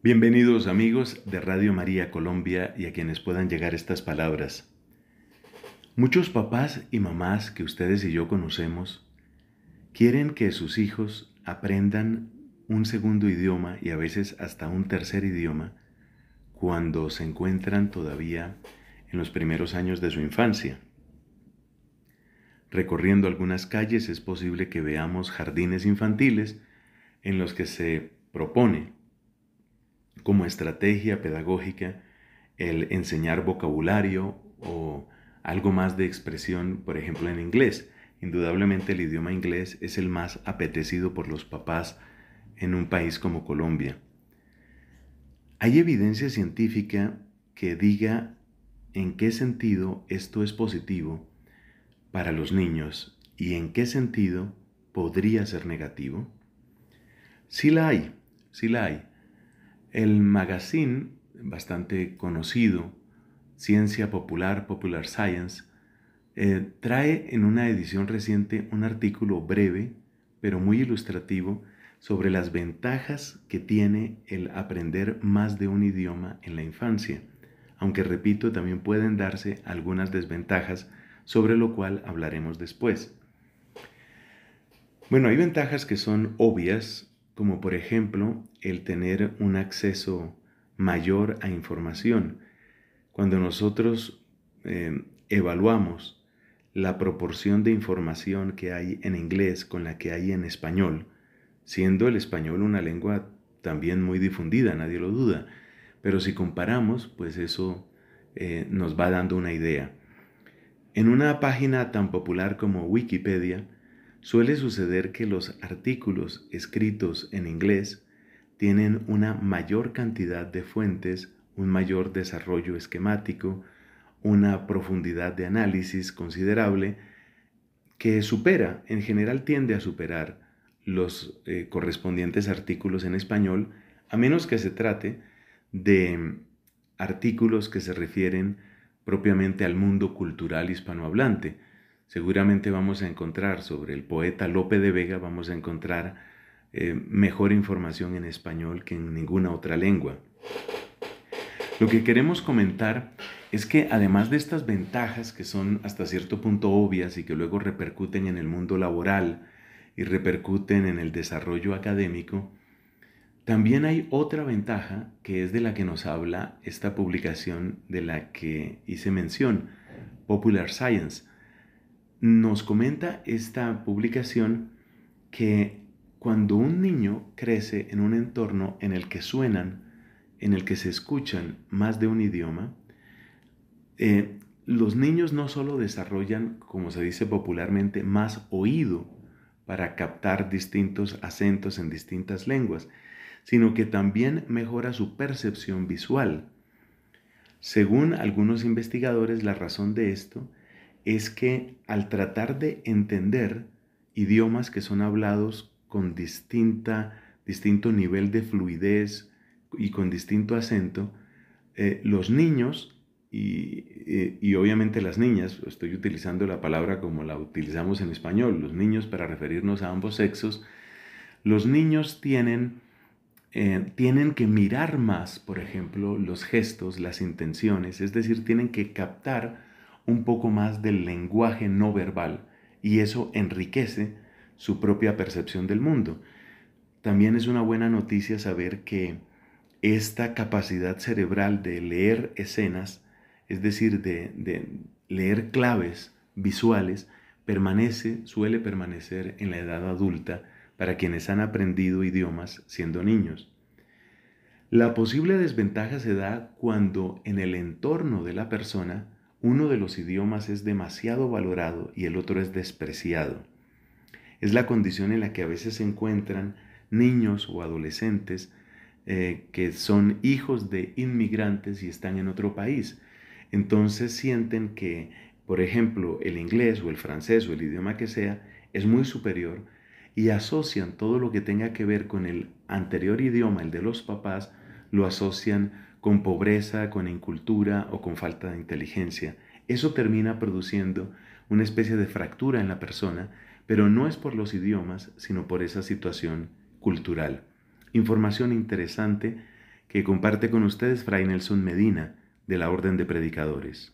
Bienvenidos amigos de Radio María Colombia y a quienes puedan llegar estas palabras. Muchos papás y mamás que ustedes y yo conocemos quieren que sus hijos aprendan un segundo idioma y a veces hasta un tercer idioma cuando se encuentran todavía en los primeros años de su infancia. Recorriendo algunas calles es posible que veamos jardines infantiles en los que se propone como estrategia pedagógica el enseñar vocabulario o algo más de expresión, por ejemplo, en inglés. Indudablemente el idioma inglés es el más apetecido por los papás en un país como Colombia. ¿Hay evidencia científica que diga en qué sentido esto es positivo para los niños y en qué sentido podría ser negativo? Sí la hay, sí la hay. El magazine, bastante conocido, Ciencia Popular, Popular Science, eh, trae en una edición reciente un artículo breve, pero muy ilustrativo, sobre las ventajas que tiene el aprender más de un idioma en la infancia, aunque repito, también pueden darse algunas desventajas, sobre lo cual hablaremos después. Bueno, hay ventajas que son obvias como por ejemplo el tener un acceso mayor a información. Cuando nosotros eh, evaluamos la proporción de información que hay en inglés con la que hay en español, siendo el español una lengua también muy difundida, nadie lo duda, pero si comparamos, pues eso eh, nos va dando una idea. En una página tan popular como Wikipedia, Suele suceder que los artículos escritos en inglés tienen una mayor cantidad de fuentes, un mayor desarrollo esquemático, una profundidad de análisis considerable que supera, en general tiende a superar los eh, correspondientes artículos en español, a menos que se trate de artículos que se refieren propiamente al mundo cultural hispanohablante, seguramente vamos a encontrar sobre el poeta Lope de Vega, vamos a encontrar eh, mejor información en español que en ninguna otra lengua. Lo que queremos comentar es que además de estas ventajas que son hasta cierto punto obvias y que luego repercuten en el mundo laboral y repercuten en el desarrollo académico, también hay otra ventaja que es de la que nos habla esta publicación de la que hice mención, Popular Science, nos comenta esta publicación que cuando un niño crece en un entorno en el que suenan, en el que se escuchan más de un idioma, eh, los niños no solo desarrollan, como se dice popularmente, más oído para captar distintos acentos en distintas lenguas, sino que también mejora su percepción visual. Según algunos investigadores, la razón de esto es que al tratar de entender idiomas que son hablados con distinta, distinto nivel de fluidez y con distinto acento, eh, los niños eh, y, obviamente las niñas, estoy utilizando la palabra como la utilizamos en español, los niños para referirnos a ambos sexos, los niños tienen, eh, tienen que mirar más, por ejemplo, los gestos, las intenciones, es decir, tienen que captar un poco más del lenguaje no verbal y eso enriquece su propia percepción del mundo. También es una buena noticia saber que esta capacidad cerebral de leer escenas, es decir, de, leer claves visuales, permanece, suele permanecer en la edad adulta para quienes han aprendido idiomas siendo niños. La posible desventaja se da cuando en el entorno de la persona uno de los idiomas es demasiado valorado y el otro es despreciado. Es la condición en la que a veces se encuentran niños o adolescentes eh, que son hijos de inmigrantes y están en otro país. Entonces sienten que, por ejemplo, el inglés o el francés o el idioma que sea es muy superior y asocian todo lo que tenga que ver con el anterior idioma, el de los papás, lo asocian con pobreza, con incultura o con falta de inteligencia. Eso termina produciendo una especie de fractura en la persona, pero no es por los idiomas, sino por esa situación cultural. Información interesante que comparte con ustedes Fray Nelson Medina, de la Orden de Predicadores.